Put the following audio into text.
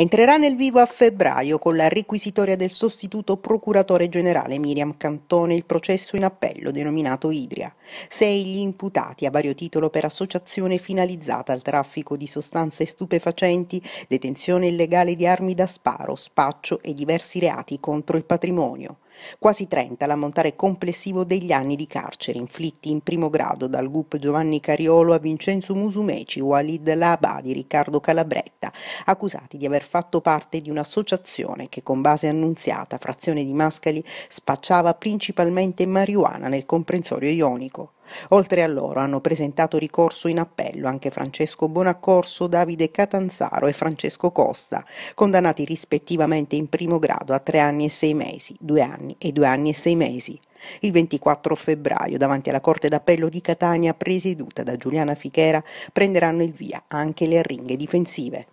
Entrerà nel vivo a febbraio con la requisitoria del sostituto procuratore generale Miriam Cantone il processo in appello denominato Idria. Sei gli imputati a vario titolo per associazione finalizzata al traffico di sostanze stupefacenti, detenzione illegale di armi da sparo, spaccio e diversi reati contro il patrimonio. Quasi 30 l'ammontare complessivo degli anni di carcere inflitti in primo grado dal GUP Giovanni Cariolo a Vincenzo Musumeci, Walid di Riccardo Calabretta, accusati di aver fatto parte di un'associazione che con base annunziata, frazione di Mascali, spacciava principalmente marijuana nel comprensorio ionico. Oltre a loro hanno presentato ricorso in appello anche Francesco Bonaccorso, Davide Catanzaro e Francesco Costa, condannati rispettivamente in primo grado a tre anni e sei mesi, due anni e due anni e sei mesi. Il 24 febbraio, davanti alla Corte d'Appello di Catania, presieduta da Giuliana Fichera, prenderanno il via anche le arringhe difensive.